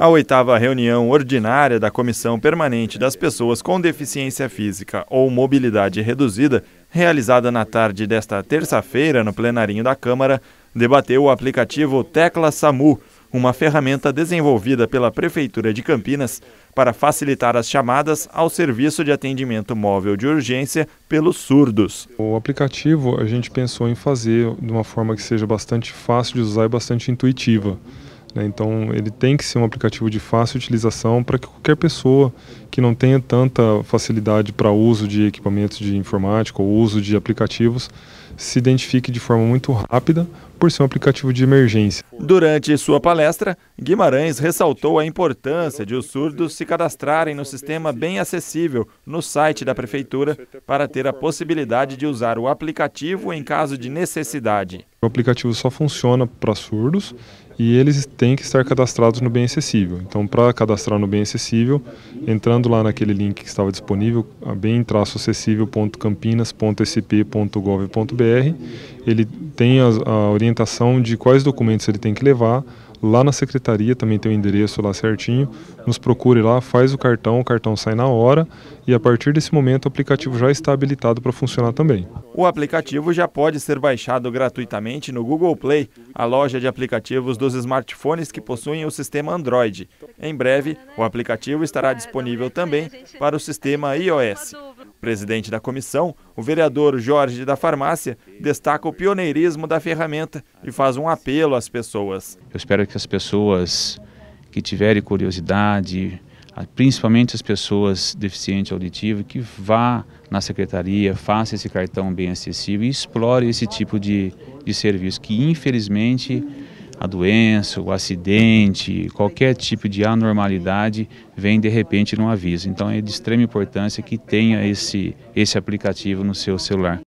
A oitava reunião ordinária da Comissão Permanente das Pessoas com Deficiência Física ou Mobilidade Reduzida, realizada na tarde desta terça-feira no plenarinho da Câmara, debateu o aplicativo Tecla SAMU, uma ferramenta desenvolvida pela Prefeitura de Campinas para facilitar as chamadas ao serviço de atendimento móvel de urgência pelos surdos. O aplicativo a gente pensou em fazer de uma forma que seja bastante fácil de usar e bastante intuitiva. Né? Então, ele tem que ser um aplicativo de fácil utilização para que qualquer pessoa que não tenha tanta facilidade para uso de equipamentos de informática ou uso de aplicativos se identifique de forma muito rápida por ser um aplicativo de emergência. Durante sua palestra, Guimarães ressaltou a importância de os surdos se cadastrarem no sistema bem acessível no site da Prefeitura para ter a possibilidade de usar o aplicativo em caso de necessidade. O aplicativo só funciona para surdos e eles têm que estar cadastrados no Bem Acessível. Então, para cadastrar no Bem Acessível, entrando lá naquele link que estava disponível, bem-acessível.campinas.sp.gov.br, ele tem a, a orientação de quais documentos ele tem que levar, lá na secretaria, também tem o endereço lá certinho. Nos procure lá, faz o cartão, o cartão sai na hora e a partir desse momento o aplicativo já está habilitado para funcionar também. O aplicativo já pode ser baixado gratuitamente no Google Play, a loja de aplicativos dos smartphones que possuem o sistema Android. Em breve, o aplicativo estará disponível também para o sistema iOS. Presidente da comissão, o vereador Jorge da Farmácia destaca o pioneirismo da ferramenta e faz um apelo às pessoas. Eu espero que as pessoas que tiverem curiosidade, principalmente as pessoas deficientes auditivas, que vá na secretaria, faça esse cartão bem acessível e explore esse tipo de, de serviço que infelizmente a doença, o acidente, qualquer tipo de anormalidade vem de repente num aviso. Então é de extrema importância que tenha esse, esse aplicativo no seu celular.